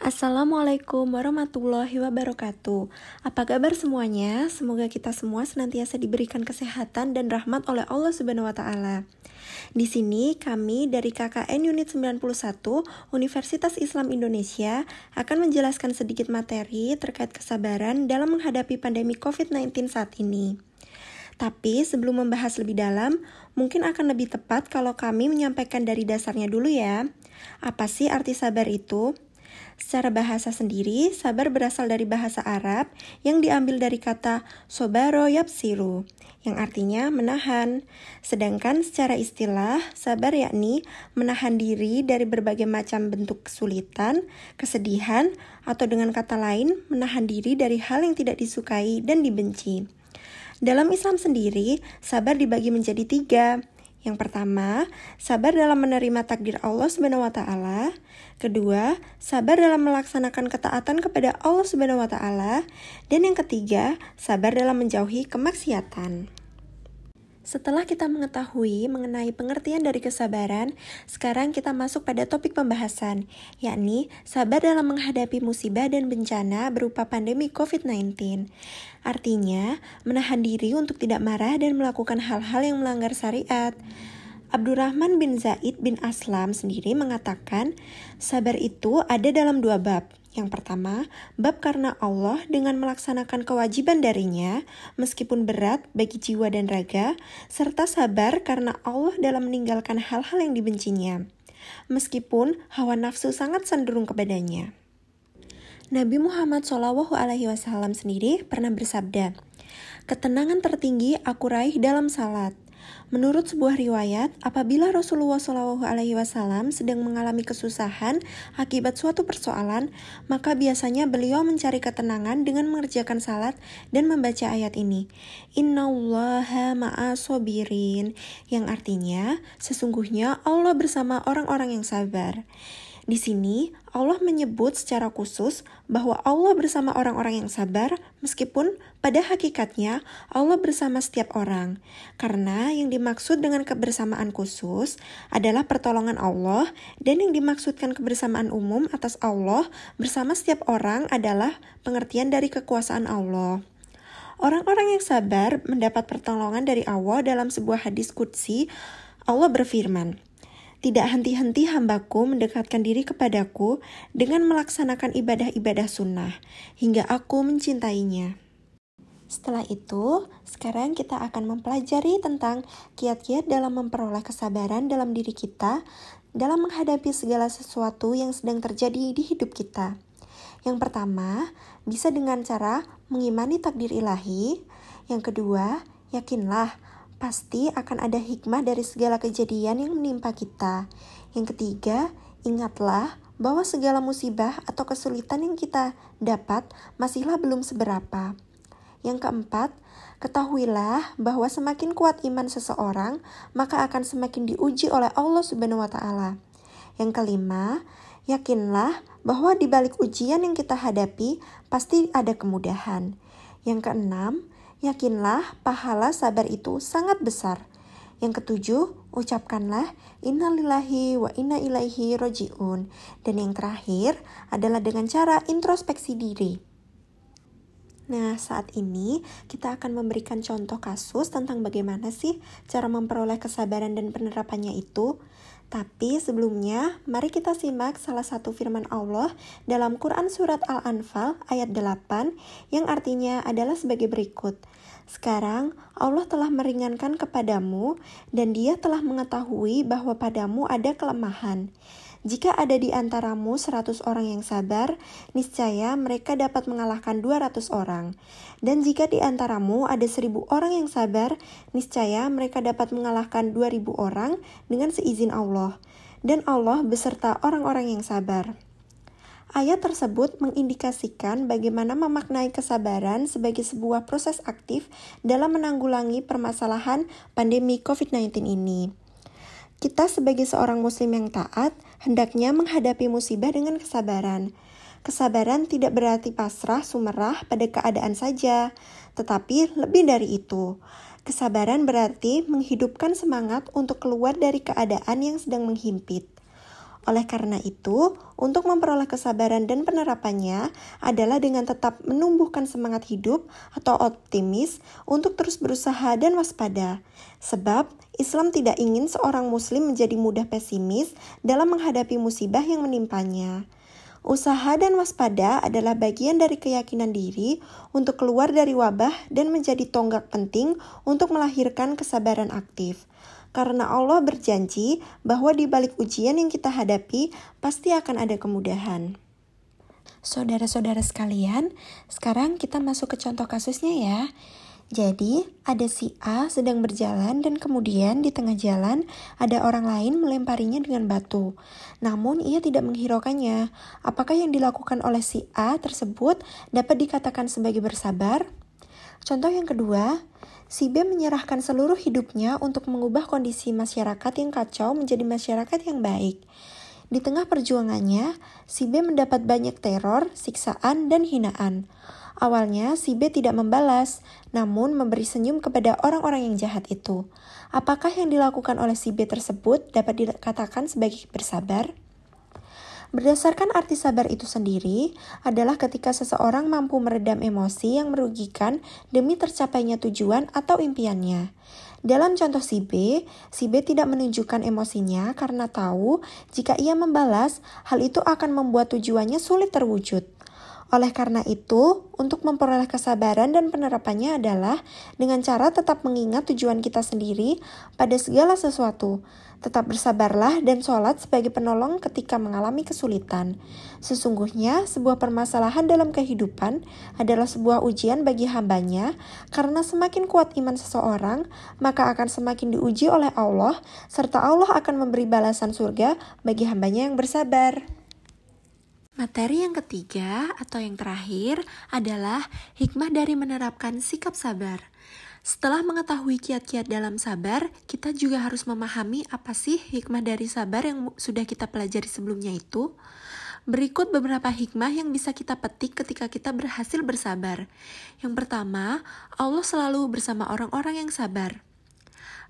Assalamualaikum warahmatullahi wabarakatuh. Apa kabar semuanya? Semoga kita semua senantiasa diberikan kesehatan dan rahmat oleh Allah Subhanahu wa taala. Di sini kami dari KKN Unit 91 Universitas Islam Indonesia akan menjelaskan sedikit materi terkait kesabaran dalam menghadapi pandemi COVID-19 saat ini. Tapi sebelum membahas lebih dalam, mungkin akan lebih tepat kalau kami menyampaikan dari dasarnya dulu ya. Apa sih arti sabar itu? Secara bahasa sendiri, sabar berasal dari bahasa Arab yang diambil dari kata sobaro yapsiru, yang artinya menahan. Sedangkan secara istilah, sabar yakni menahan diri dari berbagai macam bentuk kesulitan, kesedihan, atau dengan kata lain, menahan diri dari hal yang tidak disukai dan dibenci. Dalam Islam sendiri, sabar dibagi menjadi tiga, yang pertama, sabar dalam menerima takdir Allah Subhanahu wa taala. Kedua, sabar dalam melaksanakan ketaatan kepada Allah Subhanahu wa taala. Dan yang ketiga, sabar dalam menjauhi kemaksiatan. Setelah kita mengetahui mengenai pengertian dari kesabaran, sekarang kita masuk pada topik pembahasan, yakni sabar dalam menghadapi musibah dan bencana berupa pandemi COVID-19. Artinya, menahan diri untuk tidak marah dan melakukan hal-hal yang melanggar syariat. Abdurrahman bin Zaid bin Aslam sendiri mengatakan, sabar itu ada dalam dua bab, yang pertama, bab karena Allah dengan melaksanakan kewajiban darinya, meskipun berat bagi jiwa dan raga, serta sabar karena Allah dalam meninggalkan hal-hal yang dibencinya, meskipun hawa nafsu sangat cenderung kepadanya. Nabi Muhammad saw sendiri pernah bersabda, "Ketenangan tertinggi aku raih dalam salat, Menurut sebuah riwayat, apabila Rasulullah SAW sedang mengalami kesusahan akibat suatu persoalan, maka biasanya beliau mencari ketenangan dengan mengerjakan salat dan membaca ayat ini, Innallaha ma'asobirin, yang artinya sesungguhnya Allah bersama orang-orang yang sabar. Di sini, Allah menyebut secara khusus bahwa Allah bersama orang-orang yang sabar, meskipun pada hakikatnya Allah bersama setiap orang, karena yang dimaksud dengan kebersamaan khusus adalah pertolongan Allah, dan yang dimaksudkan kebersamaan umum atas Allah bersama setiap orang adalah pengertian dari kekuasaan Allah. Orang-orang yang sabar mendapat pertolongan dari Allah dalam sebuah hadis kudsi. Allah berfirman, tidak henti-henti hambaku mendekatkan diri kepadaku dengan melaksanakan ibadah-ibadah sunnah, hingga aku mencintainya. Setelah itu, sekarang kita akan mempelajari tentang kiat-kiat dalam memperoleh kesabaran dalam diri kita dalam menghadapi segala sesuatu yang sedang terjadi di hidup kita. Yang pertama, bisa dengan cara mengimani takdir ilahi. Yang kedua, yakinlah Pasti akan ada hikmah dari segala kejadian yang menimpa kita. Yang ketiga, ingatlah bahwa segala musibah atau kesulitan yang kita dapat masihlah belum seberapa. Yang keempat, ketahuilah bahwa semakin kuat iman seseorang, maka akan semakin diuji oleh Allah Subhanahu wa taala. Yang kelima, yakinlah bahwa di balik ujian yang kita hadapi pasti ada kemudahan. Yang keenam, Yakinlah pahala sabar itu sangat besar. Yang ketujuh, ucapkanlah innalillahi wa inna ilaihi roji'un. Dan yang terakhir adalah dengan cara introspeksi diri. Nah, saat ini kita akan memberikan contoh kasus tentang bagaimana sih cara memperoleh kesabaran dan penerapannya itu. Tapi sebelumnya, mari kita simak salah satu firman Allah dalam Quran Surat Al-Anfal ayat 8 yang artinya adalah sebagai berikut. Sekarang Allah telah meringankan kepadamu dan dia telah mengetahui bahwa padamu ada kelemahan. Jika ada di antaramu 100 orang yang sabar, niscaya mereka dapat mengalahkan 200 orang. Dan jika di antaramu ada 1000 orang yang sabar, niscaya mereka dapat mengalahkan 2000 orang dengan seizin Allah. Dan Allah beserta orang-orang yang sabar. Ayat tersebut mengindikasikan bagaimana memaknai kesabaran sebagai sebuah proses aktif dalam menanggulangi permasalahan pandemi COVID-19 ini. Kita sebagai seorang muslim yang taat hendaknya menghadapi musibah dengan kesabaran. Kesabaran tidak berarti pasrah sumerah pada keadaan saja, tetapi lebih dari itu. Kesabaran berarti menghidupkan semangat untuk keluar dari keadaan yang sedang menghimpit. Oleh karena itu, untuk memperoleh kesabaran dan penerapannya adalah dengan tetap menumbuhkan semangat hidup atau optimis untuk terus berusaha dan waspada. Sebab Islam tidak ingin seorang muslim menjadi mudah pesimis dalam menghadapi musibah yang menimpanya. Usaha dan waspada adalah bagian dari keyakinan diri untuk keluar dari wabah dan menjadi tonggak penting untuk melahirkan kesabaran aktif karena Allah berjanji bahwa di balik ujian yang kita hadapi pasti akan ada kemudahan. Saudara-saudara sekalian, sekarang kita masuk ke contoh kasusnya ya. Jadi, ada si A sedang berjalan dan kemudian di tengah jalan ada orang lain melemparinya dengan batu. Namun, ia tidak menghiraukannya. Apakah yang dilakukan oleh si A tersebut dapat dikatakan sebagai bersabar? Contoh yang kedua, Si B menyerahkan seluruh hidupnya untuk mengubah kondisi masyarakat yang kacau menjadi masyarakat yang baik. Di tengah perjuangannya, Si B mendapat banyak teror, siksaan, dan hinaan. Awalnya, Si B tidak membalas, namun memberi senyum kepada orang-orang yang jahat itu. Apakah yang dilakukan oleh Si B tersebut dapat dikatakan sebagai bersabar? Berdasarkan arti sabar itu sendiri adalah ketika seseorang mampu meredam emosi yang merugikan demi tercapainya tujuan atau impiannya. Dalam contoh si B, si B tidak menunjukkan emosinya karena tahu jika ia membalas, hal itu akan membuat tujuannya sulit terwujud. Oleh karena itu, untuk memperoleh kesabaran dan penerapannya adalah dengan cara tetap mengingat tujuan kita sendiri pada segala sesuatu. Tetap bersabarlah dan sholat sebagai penolong ketika mengalami kesulitan. Sesungguhnya, sebuah permasalahan dalam kehidupan adalah sebuah ujian bagi hambanya, karena semakin kuat iman seseorang, maka akan semakin diuji oleh Allah, serta Allah akan memberi balasan surga bagi hambanya yang bersabar. Materi yang ketiga atau yang terakhir adalah hikmah dari menerapkan sikap sabar. Setelah mengetahui kiat-kiat dalam sabar, kita juga harus memahami apa sih hikmah dari sabar yang sudah kita pelajari sebelumnya itu. Berikut beberapa hikmah yang bisa kita petik ketika kita berhasil bersabar. Yang pertama, Allah selalu bersama orang-orang yang sabar.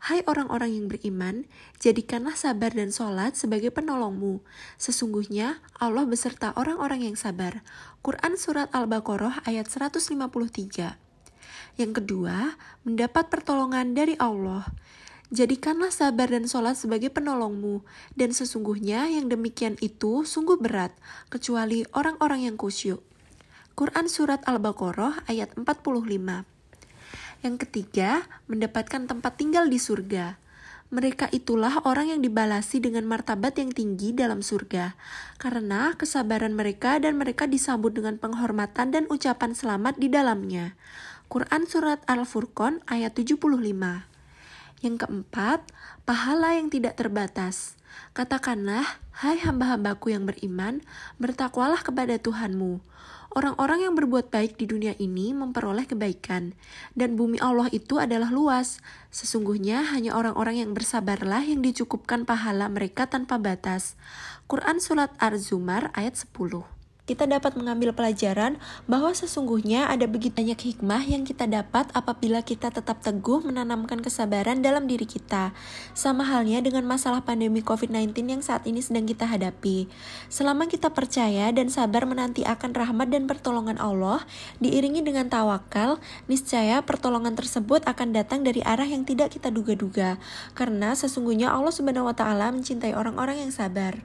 Hai orang-orang yang beriman, jadikanlah sabar dan sholat sebagai penolongmu. Sesungguhnya Allah beserta orang-orang yang sabar. Quran Surat Al-Baqarah ayat 153 Yang kedua, mendapat pertolongan dari Allah. Jadikanlah sabar dan sholat sebagai penolongmu, dan sesungguhnya yang demikian itu sungguh berat, kecuali orang-orang yang kusyuk. Quran Surat Al-Baqarah ayat 45 yang ketiga, mendapatkan tempat tinggal di surga. Mereka itulah orang yang dibalasi dengan martabat yang tinggi dalam surga, karena kesabaran mereka dan mereka disambut dengan penghormatan dan ucapan selamat di dalamnya. Quran Surat Al-Furqan ayat 75 Yang keempat, pahala yang tidak terbatas. Katakanlah, hai hamba-hambaku yang beriman, bertakwalah kepada Tuhanmu. Orang-orang yang berbuat baik di dunia ini memperoleh kebaikan, dan bumi Allah itu adalah luas. Sesungguhnya hanya orang-orang yang bersabarlah yang dicukupkan pahala mereka tanpa batas. Quran Surat Ar-Zumar ayat 10 kita dapat mengambil pelajaran bahwa sesungguhnya ada begitu banyak hikmah yang kita dapat apabila kita tetap teguh menanamkan kesabaran dalam diri kita. Sama halnya dengan masalah pandemi COVID-19 yang saat ini sedang kita hadapi. Selama kita percaya dan sabar menanti akan rahmat dan pertolongan Allah, diiringi dengan tawakal, niscaya pertolongan tersebut akan datang dari arah yang tidak kita duga-duga. Karena sesungguhnya Allah Swt mencintai orang-orang yang sabar.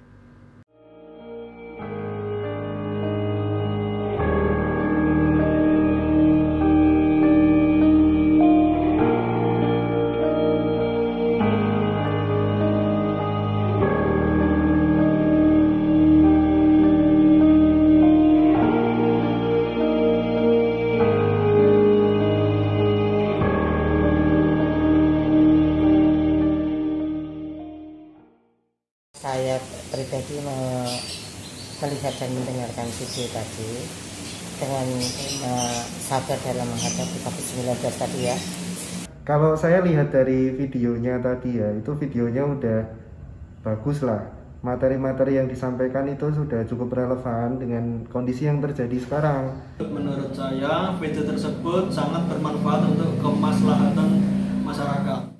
melihat dan mendengarkan video tadi dengan sabar dalam menghadapi COVID-19 tadi ya. Kalau saya lihat dari videonya tadi ya, itu videonya udah bagus lah. Materi-materi yang disampaikan itu sudah cukup relevan dengan kondisi yang terjadi sekarang. Menurut saya, video tersebut sangat bermanfaat untuk kemaslahatan masyarakat.